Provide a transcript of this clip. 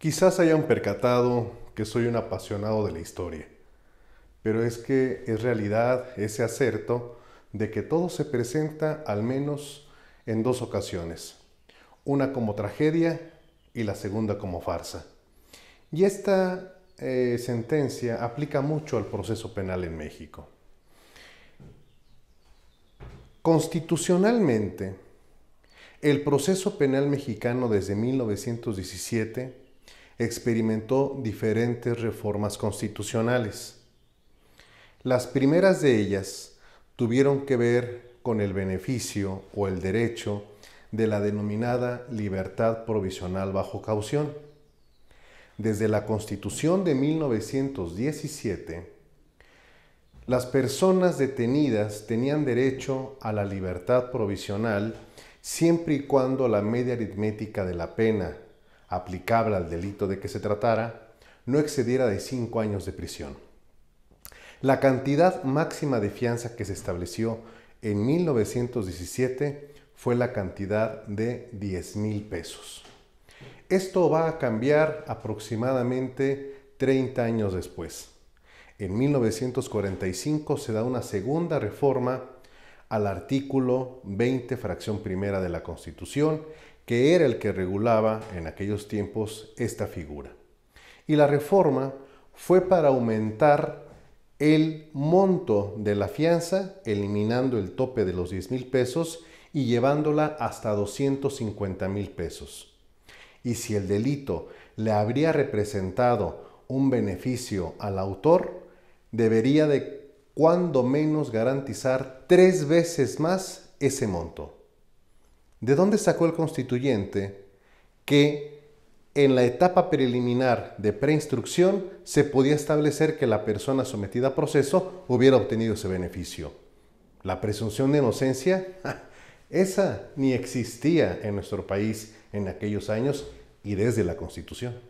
Quizás hayan percatado que soy un apasionado de la historia, pero es que es realidad ese acerto de que todo se presenta al menos en dos ocasiones, una como tragedia y la segunda como farsa. Y esta eh, sentencia aplica mucho al proceso penal en México. Constitucionalmente, el proceso penal mexicano desde 1917 experimentó diferentes reformas constitucionales. Las primeras de ellas tuvieron que ver con el beneficio o el derecho de la denominada libertad provisional bajo caución. Desde la Constitución de 1917, las personas detenidas tenían derecho a la libertad provisional siempre y cuando la media aritmética de la pena aplicable al delito de que se tratara no excediera de cinco años de prisión. La cantidad máxima de fianza que se estableció en 1917 fue la cantidad de 10 mil pesos. Esto va a cambiar aproximadamente 30 años después. En 1945 se da una segunda reforma al artículo 20, fracción primera de la Constitución, que era el que regulaba en aquellos tiempos esta figura. Y la reforma fue para aumentar el monto de la fianza, eliminando el tope de los 10 mil pesos y llevándola hasta 250 mil pesos. Y si el delito le habría representado un beneficio al autor, debería de cuando menos garantizar tres veces más ese monto. ¿De dónde sacó el constituyente que en la etapa preliminar de preinstrucción se podía establecer que la persona sometida a proceso hubiera obtenido ese beneficio? La presunción de inocencia, esa ni existía en nuestro país en aquellos años y desde la Constitución.